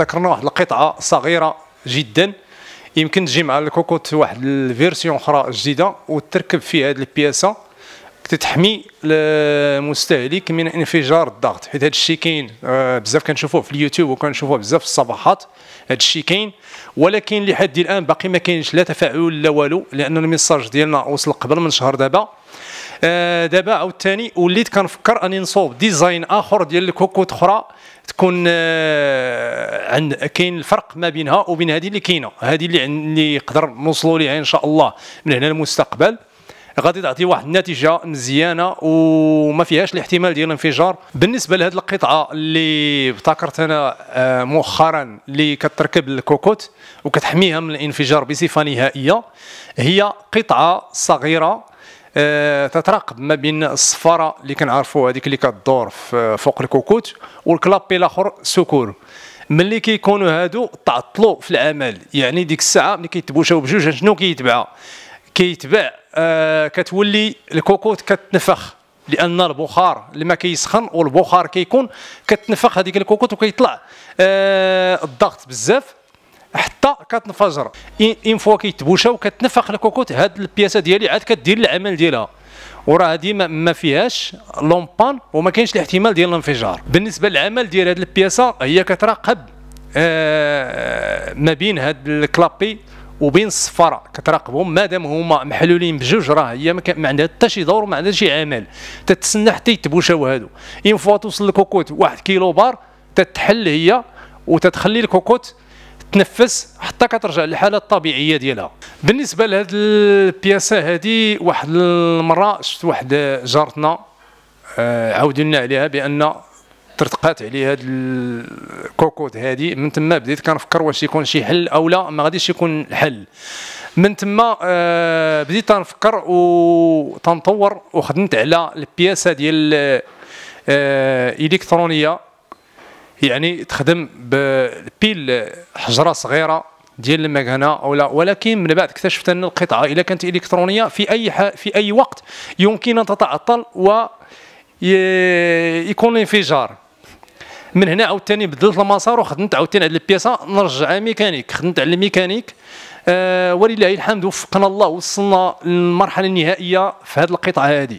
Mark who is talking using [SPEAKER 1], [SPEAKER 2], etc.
[SPEAKER 1] ذكرنا واحد القطعه صغيره جدا يمكن تجي مع الكوكوت واحد الفيرسيون اخرى جديده وتركب فيها هذه البياسه تتحمي المستهلك من انفجار الضغط حيت هذا الشيء كاين آه، بزاف كنشوفوه في اليوتيوب وكنشوفوه بزاف في الصفحات هذا الشيء كاين ولكن لحد الان باقي ما كاينش لا تفاعل لا والو لان الميساج ديالنا وصل قبل من شهر دابا آه، دابا عاوتاني وليت كنفكر اني نصوب ديزاين اخر ديال الكوكوت اخرى تكون آه، عند كاين الفرق ما بينها وبين هذه اللي كاينه هذه اللي اللي نقدر نوصلوا ليها ان شاء الله من هنا للمستقبل غادي تعطي واحد النتيجه مزيانه وما فيهاش الاحتمال ديال الانفجار بالنسبه لهذه القطعه اللي ابتكرت انا آه، مؤخرا اللي كتركب الكوكوت وكتحميها من الانفجار بصفه نهائيه هي قطعه صغيره آه، تتراقب ما بين الصفاره اللي كنعرفوا هذيك اللي كدور فوق الكوكوت والكلابي الاخر سكور ملي كيكونوا هادو تعطلوا في العمل يعني ديك الساعه ملي كيتبوشاو بجوج شنو كيتبع كيتبع آه كتولي الكوكوت كتنفخ لان البخار ما كيسخن والبخار كيكون كتنفخ هذيك الكوكوت وكيطلع آه الضغط بزاف حتى كتنفجر اون فوا كيتبوشا وكتنفخ الكوكوت هاد البياسه ديالي عاد كدير العمل ديالها وراه ديما ما فيهاش لومبان وما كاينش الاحتمال ديال الانفجار بالنسبه للعمل ديال هاد البياسه هي كتراقب آه، ما بين هاد الكلابي وبين الصفاره كتراقبهم مادام هما محلولين بجوج راه هي ما عندها حتى شي دور وما عندها شي عمل تتسنى حتى يتبوشاو هادو اين فوا توصل الكوكوت واحد كيلو بار تتحل هي وتتخلي الكوكوت تنفس حتى كترجع للحاله الطبيعيه ديالها بالنسبه لهاد البياسه هادي واحد المره شفت واحد جارتنا آه، عاودوا لنا عليها بان ترتقات عليه هاد الكوكوت هادي من تما بديت كنفكر واش يكون شي حل او لا ما غاديش يكون حل من تما آه، بديت تنفكر وتنطور وخدمت على البياسه ديال الالكترونيه الكترونيه يعني تخدم ببيل حجره صغيره ديال المكنه ولا ولكن من بعد اكتشفت ان القطعه اذا كانت الكترونيه في اي في اي وقت يمكن ان تتعطل و يكون انفجار من هنا عاوتاني بدلت المسار وخدمت عاوتاني على البياسه نرجعها ميكانيك خدمت على الميكانيك آه، ولله الحمد وفقنا الله وصلنا للمرحله النهائيه في هذه القطعه هذه